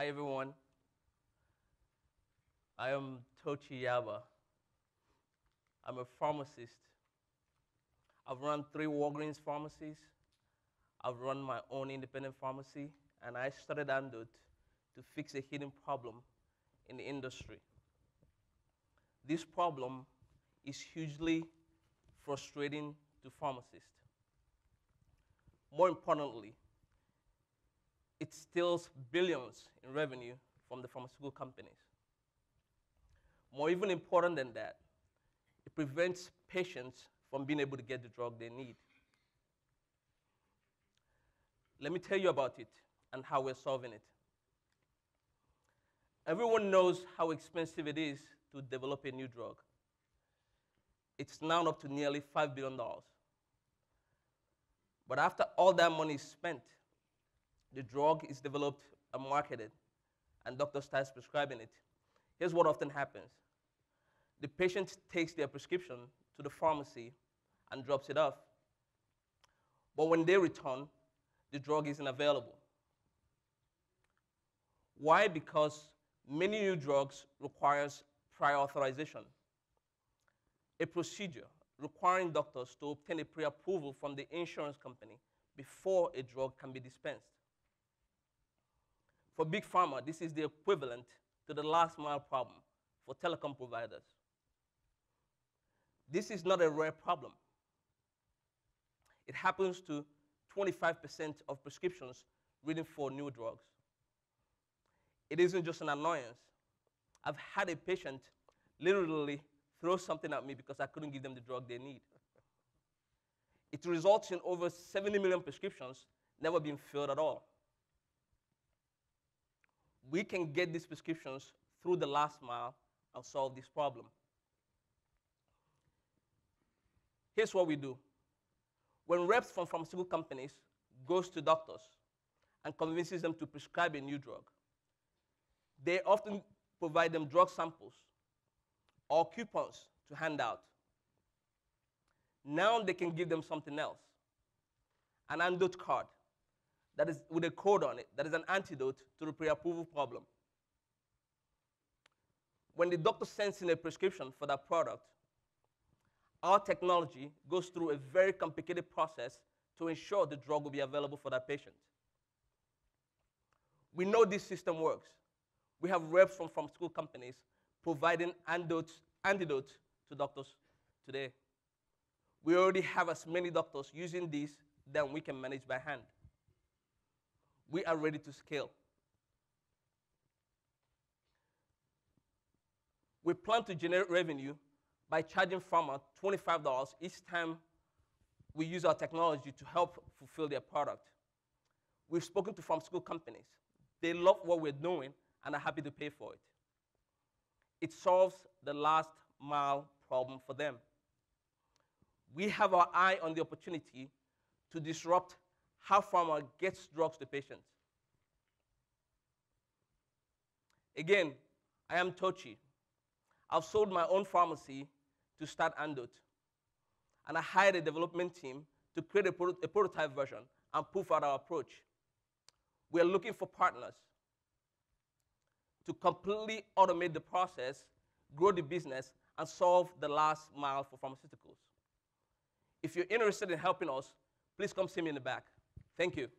Hi, everyone. I am Tochi Yaba. I'm a pharmacist. I've run three Walgreens pharmacies. I've run my own independent pharmacy, and I started Andot to fix a hidden problem in the industry. This problem is hugely frustrating to pharmacists. More importantly, it steals billions in revenue from the pharmaceutical companies. More even important than that, it prevents patients from being able to get the drug they need. Let me tell you about it and how we're solving it. Everyone knows how expensive it is to develop a new drug. It's now up to nearly $5 billion. But after all that money is spent, the drug is developed and marketed, and doctor starts prescribing it. Here's what often happens. The patient takes their prescription to the pharmacy and drops it off. But when they return, the drug isn't available. Why? Because many new drugs requires prior authorization, a procedure requiring doctors to obtain a pre-approval from the insurance company before a drug can be dispensed. For big pharma, this is the equivalent to the last mile problem for telecom providers. This is not a rare problem. It happens to 25% of prescriptions written for new drugs. It isn't just an annoyance. I've had a patient literally throw something at me because I couldn't give them the drug they need. It results in over 70 million prescriptions never being filled at all we can get these prescriptions through the last mile and solve this problem. Here's what we do. When reps from pharmaceutical companies goes to doctors and convinces them to prescribe a new drug, they often provide them drug samples or coupons to hand out. Now they can give them something else, an antidote card that is with a code on it, that is an antidote to the pre-approval problem. When the doctor sends in a prescription for that product, our technology goes through a very complicated process to ensure the drug will be available for that patient. We know this system works. We have reps from pharmaceutical companies providing antidotes, antidotes to doctors today. We already have as many doctors using these than we can manage by hand we are ready to scale. We plan to generate revenue by charging farmers $25 each time we use our technology to help fulfill their product. We've spoken to farm school companies. They love what we're doing and are happy to pay for it. It solves the last mile problem for them. We have our eye on the opportunity to disrupt how pharma gets drugs to patients. Again, I am touchy. I've sold my own pharmacy to start Andot. And I hired a development team to create a, pro a prototype version and proof out our approach. We are looking for partners to completely automate the process, grow the business, and solve the last mile for pharmaceuticals. If you're interested in helping us, please come see me in the back. Thank you.